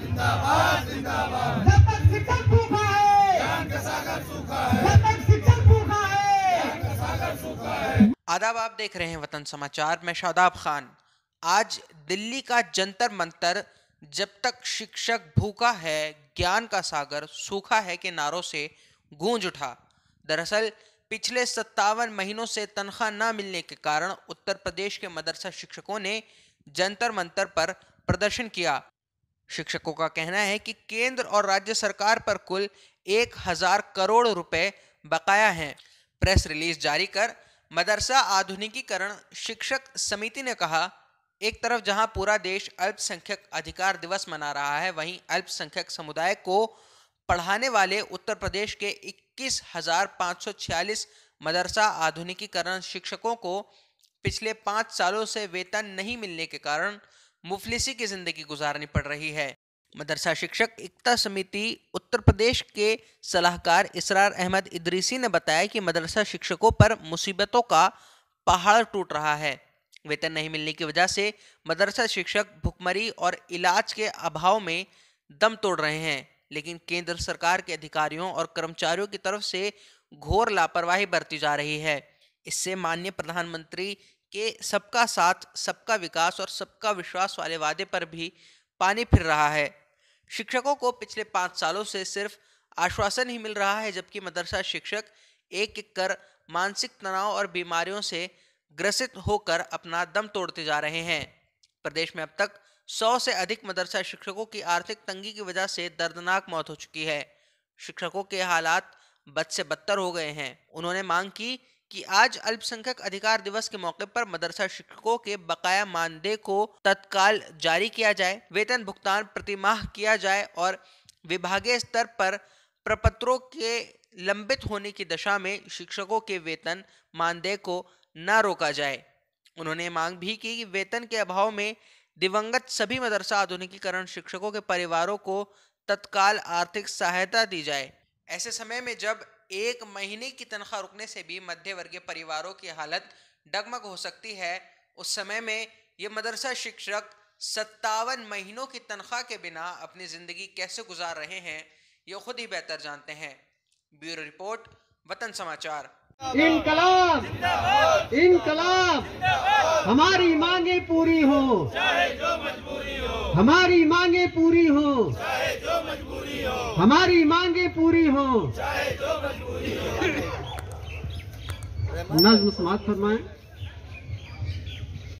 जिंदाबाद जिंदाबाद जब तक शिक्षक भूखा है ज्ञान का सागर सूखा है जब तक शिक्षक भूखा है ज्ञान का सागर सूखा है आदाब आप देख रहे हैं वतन समाचार मैं शादाब खान आज दिल्ली का जंतर मंतर जब तक शिक्षक भूखा है ज्ञान का सागर सूखा है के नारों से गूंज उठा दरअसल पिछले सत्तावन महीनों से तनख्वाह न मिलने के कारण उत्तर प्रदेश के मदरसा शिक्षकों ने जंतर मंतर पर प्रदर्शन किया शिक्षकों का कहना है कि केंद्र और राज्य सरकार पर कुल एक हजार करोड़ रुपए बकाया हैं प्रेस रिलीज जारी कर मदरसा आधुनिकीकरण शिक्षक समिति ने कहा एक तरफ जहां पूरा देश अल्पसंख्यक अधिकार दिवस मना रहा है वहीं अल्पसंख्यक समुदाय को पढ़ाने वाले उत्तर प्रदेश के इक्कीस मदरसा आधुनिकीकरण शिक्षकों को पिछले पाँच सालों से वेतन नहीं मिलने के कारण मुफलिसी की ज़िंदगी गुजारनी पड़ रही है मदरसा शिक्षक एकता समिति उत्तर प्रदेश के सलाहकार इसरार अहमद इदरीसी ने बताया कि मदरसा शिक्षकों पर मुसीबतों का पहाड़ टूट रहा है वेतन नहीं मिलने की वजह से मदरसा शिक्षक भुखमरी और इलाज के अभाव में दम तोड़ रहे हैं लेकिन केंद्र सरकार के अधिकारियों और कर्मचारियों की तरफ से घोर लापरवाही बरती जा रही है इससे माननीय प्रधानमंत्री कि सबका साथ सबका विकास और सबका विश्वास वाले वादे पर भी पानी फिर रहा है शिक्षकों को पिछले पाँच सालों से सिर्फ आश्वासन ही मिल रहा है जबकि मदरसा शिक्षक एक एक कर मानसिक तनाव और बीमारियों से ग्रसित होकर अपना दम तोड़ते जा रहे हैं प्रदेश में अब तक सौ से अधिक मदरसा शिक्षकों की आर्थिक तंगी की वजह से दर्दनाक मौत हो चुकी है शिक्षकों के हालात बद से बदतर हो गए हैं उन्होंने मांग की कि आज अल्पसंख्यक अधिकार दिवस के मौके पर मदरसा शिक्षकों के बकाया मानदेय को तत्काल जारी किया जाए वेतन भुगतान प्रतिमाह किया जाए और विभागीय स्तर पर प्रपत्रों के लंबित होने की दशा में शिक्षकों के वेतन मानदेय को न रोका जाए उन्होंने मांग भी की कि वेतन के अभाव में दिवंगत सभी मदरसा आधुनिकीकरण शिक्षकों के परिवारों को तत्काल आर्थिक सहायता दी जाए ऐसे समय में जब एक महीने की तनख्वाह रुकने से भी मध्य वर्गीय परिवारों की हालत डगमग हो सकती है उस समय में ये मदरसा शिक्षक सत्तावन महीनों की तनख्वाह के बिना अपनी ज़िंदगी कैसे गुजार रहे हैं ये खुद ही बेहतर जानते हैं ब्यूरो रिपोर्ट वतन समाचार इनकलाब इनकलाब हमारी मांगे पूरी हो हमारी मांगे पूरी हो जो मजबूरी हो हमारी मांगे पूरी हो चाहे जो मजबूरी हो नज्म समाज फरमाए